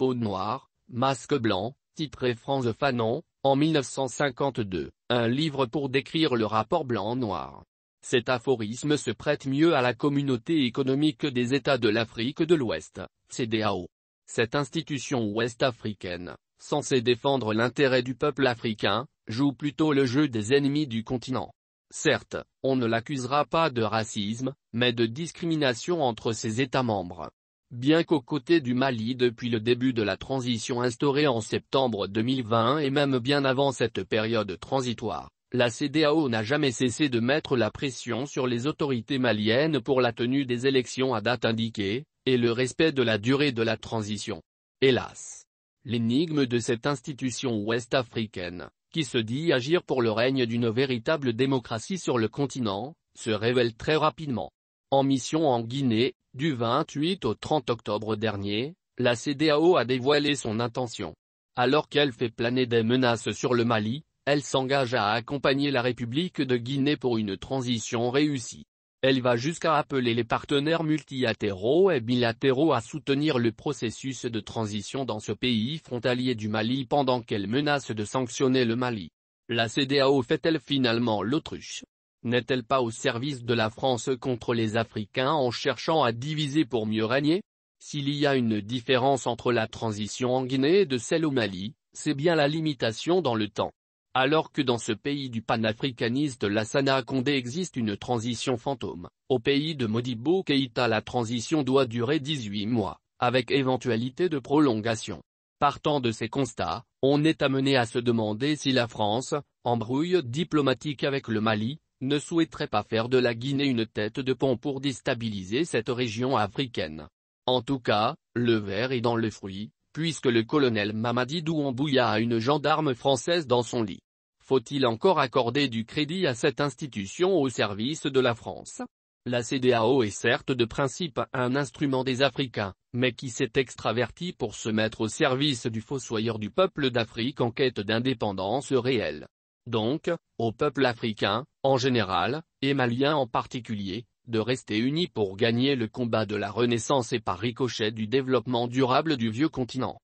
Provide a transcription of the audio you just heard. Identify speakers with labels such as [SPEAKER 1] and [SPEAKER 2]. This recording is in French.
[SPEAKER 1] Peau noire, masque blanc, titré France Fanon, en 1952, un livre pour décrire le rapport blanc-noir. Cet aphorisme se prête mieux à la communauté économique des États de l'Afrique de l'Ouest, CDAO. Cette institution ouest-africaine, censée défendre l'intérêt du peuple africain, joue plutôt le jeu des ennemis du continent. Certes, on ne l'accusera pas de racisme, mais de discrimination entre ses États membres bien qu'aux côtés du Mali depuis le début de la transition instaurée en septembre 2020 et même bien avant cette période transitoire, la CDAO n'a jamais cessé de mettre la pression sur les autorités maliennes pour la tenue des élections à date indiquée, et le respect de la durée de la transition. Hélas L'énigme de cette institution ouest-africaine, qui se dit agir pour le règne d'une véritable démocratie sur le continent, se révèle très rapidement. En mission en Guinée, du 28 au 30 octobre dernier, la CDAO a dévoilé son intention. Alors qu'elle fait planer des menaces sur le Mali, elle s'engage à accompagner la République de Guinée pour une transition réussie. Elle va jusqu'à appeler les partenaires multilatéraux et bilatéraux à soutenir le processus de transition dans ce pays frontalier du Mali pendant qu'elle menace de sanctionner le Mali. La CDAO fait-elle finalement l'autruche n'est-elle pas au service de la France contre les Africains en cherchant à diviser pour mieux régner S'il y a une différence entre la transition en Guinée et de celle au Mali, c'est bien la limitation dans le temps. Alors que dans ce pays du panafricaniste Lassana Condé existe une transition fantôme, au pays de Modibo Keïta la transition doit durer 18 mois, avec éventualité de prolongation. Partant de ces constats, on est amené à se demander si la France, embrouille diplomatique avec le Mali, ne souhaiterait pas faire de la Guinée une tête de pont pour déstabiliser cette région africaine. En tout cas, le verre est dans le fruit, puisque le colonel Mamadi Douambouya a une gendarme française dans son lit. Faut-il encore accorder du crédit à cette institution au service de la France La CDAO est certes de principe un instrument des Africains, mais qui s'est extraverti pour se mettre au service du fossoyeur du peuple d'Afrique en quête d'indépendance réelle donc, au peuple africain, en général, et malien en particulier, de rester unis pour gagner le combat de la Renaissance et par ricochet du développement durable du vieux continent.